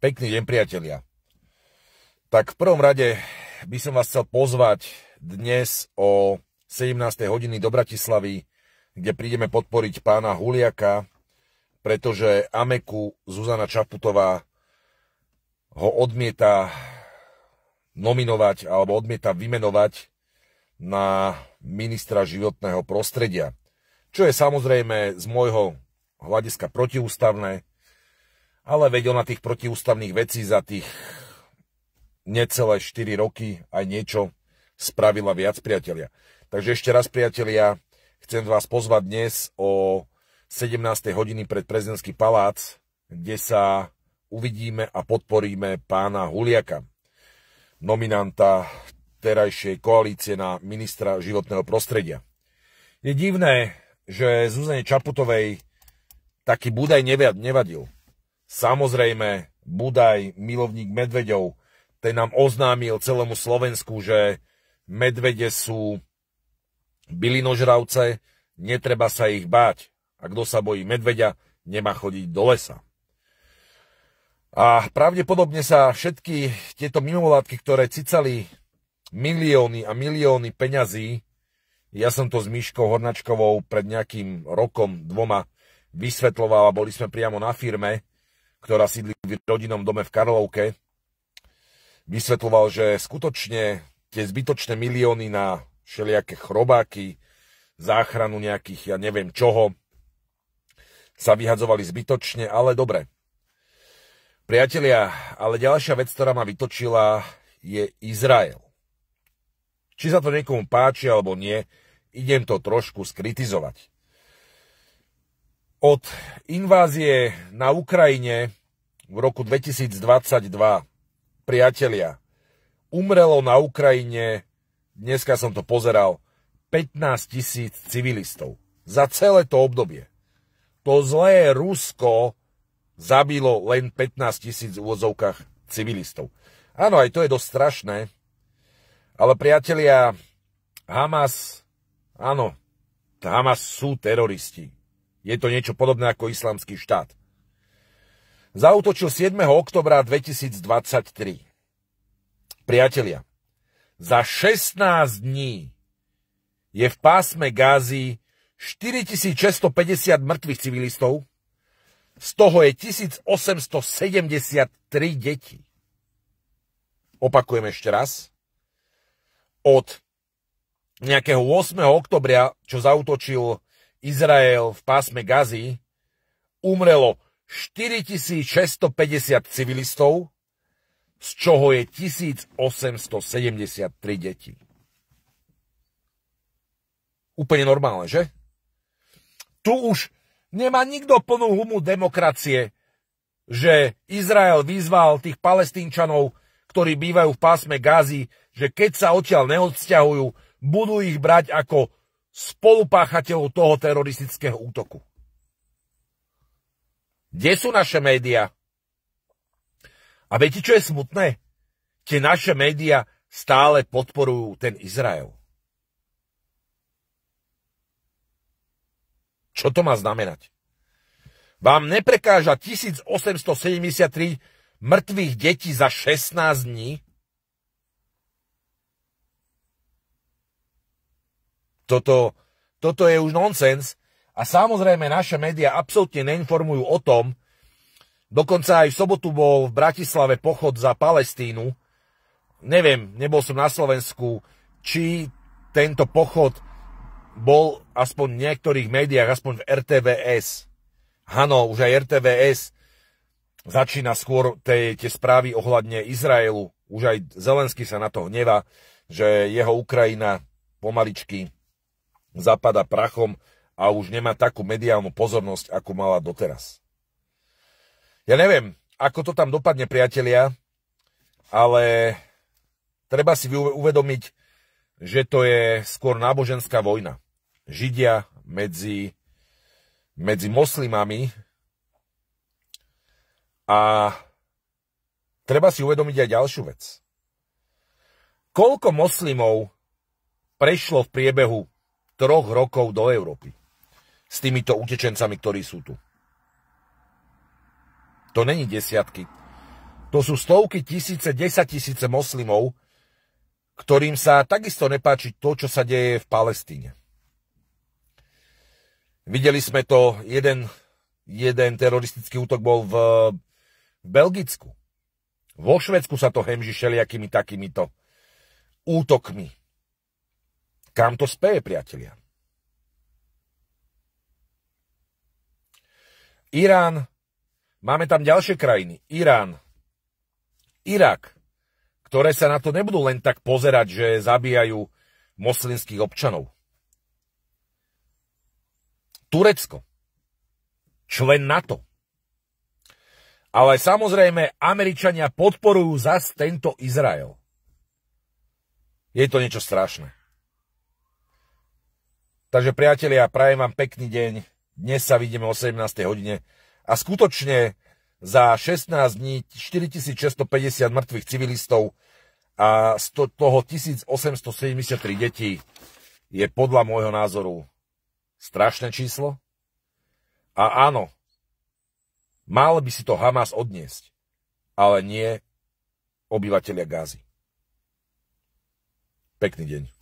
Pekný deň, priatelia. Tak v prvom rade by som vás chcel pozvať dnes o 17. hodiny do Bratislavy, kde prídeme podporiť pána Huliaka, pretože Ameku Zuzana Čaputová ho odmieta nominovať alebo odmieta vymenovať na ministra životného prostredia. Čo je samozrejme z môjho hľadiska protiústavné, ale vedel na tých protiústavných vecí za tých necelé 4 roky aj niečo spravila viac, priatelia. Takže ešte raz, priatelia, chcem vás pozvať dnes o 17. hodiny pred prezidentský palác, kde sa uvidíme a podporíme pána Huliaka, nominanta terajšej koalície na ministra životného prostredia. Je divné, že Zuzane Čaputovej taký Budaj nevadil. Samozrejme, Budaj, milovník medveďov, ten nám oznámil celému Slovensku, že medvede sú bylinožravce, netreba sa ich báť. A kto sa bojí medveďa, nemá chodiť do lesa. A pravdepodobne sa všetky tieto mimovládky, ktoré cicali milióny a milióny peňazí, ja som to s Myškou Hornačkovou pred nejakým rokom, dvoma vysvetloval a boli sme priamo na firme, ktorá sídli v rodinnom dome v Karlovke, vysvetloval, že skutočne tie zbytočné milióny na všelijaké chrobáky, záchranu nejakých, ja neviem čoho, sa vyhadzovali zbytočne, ale dobre. Priatelia, ale ďalšia vec, ktorá ma vytočila, je Izrael. Či sa to niekomu páči alebo nie, idem to trošku skritizovať. Od invázie na Ukrajine v roku 2022, priatelia, umrelo na Ukrajine, dneska som to pozeral, 15 tisíc civilistov. Za celé to obdobie. To zlé Rusko zabilo len 15 tisíc v úvodzovkách civilistov. Áno, aj to je dosť strašné, ale priatelia, Hamas, áno, Hamas sú teroristi je to niečo podobné ako islamský štát. Zautočil 7. oktobra 2023. Priatelia, za 16 dní je v pásme Gázy 4650 mŕtvych civilistov, z toho je 1873 detí. Opakujem ešte raz. Od nejakého 8. oktobra čo zautočil Izrael v pásme Gazy umrelo 4650 civilistov, z čoho je 1873 detí. Úplne normálne, že? Tu už nemá nikto plnú humu demokracie, že Izrael vyzval tých palestínčanov, ktorí bývajú v pásme Gazy, že keď sa odtiaľ neodsťahujú, budú ich brať ako spolupáchateľov toho teroristického útoku. Kde sú naše médiá? A viete, čo je smutné? Tie naše médiá stále podporujú ten Izrael. Čo to má znamenať? Vám neprekáža 1873 mŕtvych detí za 16 dní? Toto, toto je už nonsens. A samozrejme, naše médiá absolútne neinformujú o tom, dokonca aj v sobotu bol v Bratislave pochod za Palestínu. Neviem, nebol som na Slovensku, či tento pochod bol aspoň v niektorých médiách, aspoň v RTVS. Áno, už aj RTVS začína skôr tie, tie správy ohľadne Izraelu. Už aj Zelensky sa na to hneva, že jeho Ukrajina pomaličky zapada prachom a už nemá takú mediálnu pozornosť, ako mala doteraz. Ja neviem, ako to tam dopadne, priatelia, ale treba si uvedomiť, že to je skôr náboženská vojna. Židia medzi, medzi moslimami a treba si uvedomiť aj ďalšiu vec. Koľko moslimov prešlo v priebehu troch rokov do Európy. S týmito utečencami, ktorí sú tu. To není desiatky. To sú stovky tisíce, desať tisíce moslimov, ktorým sa takisto nepáči to, čo sa deje v Palestíne. Videli sme to, jeden, jeden teroristický útok bol v, v Belgicku. Vo Švedsku sa to hemži šeliakými takýmito útokmi. Kam to speje, priatelia? Irán, máme tam ďalšie krajiny. Irán, Irak, ktoré sa na to nebudú len tak pozerať, že zabíjajú moslimských občanov. Turecko, člen NATO. Ale samozrejme, Američania podporujú zas tento Izrael. Je to niečo strašné. Takže priatelia, prajem vám pekný deň. Dnes sa vidíme o 17. hodine. A skutočne za 16 dní 4650 mŕtvych civilistov a z toho 1873 detí je podľa môjho názoru strašné číslo. A áno, mal by si to Hamas odniesť, ale nie obyvateľia Gázy. Pekný deň.